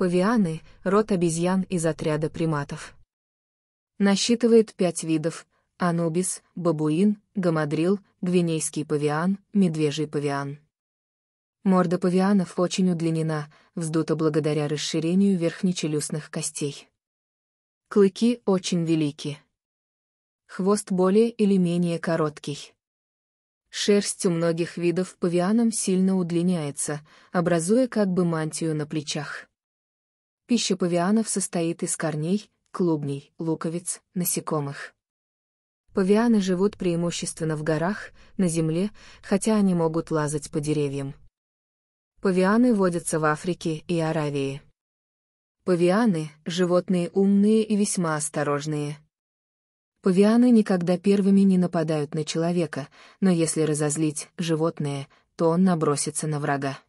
Павианы — род обезьян из отряда приматов. Насчитывает пять видов — анубис, бабуин, гамадрил, гвинейский павиан, медвежий павиан. Морда павианов очень удлинена, вздута благодаря расширению верхнечелюстных костей. Клыки очень велики. Хвост более или менее короткий. Шерсть у многих видов павианом сильно удлиняется, образуя как бы мантию на плечах. Пища павианов состоит из корней, клубней, луковиц, насекомых. Павианы живут преимущественно в горах, на земле, хотя они могут лазать по деревьям. Павианы водятся в Африке и Аравии. Павианы – животные умные и весьма осторожные. Павианы никогда первыми не нападают на человека, но если разозлить животное, то он набросится на врага.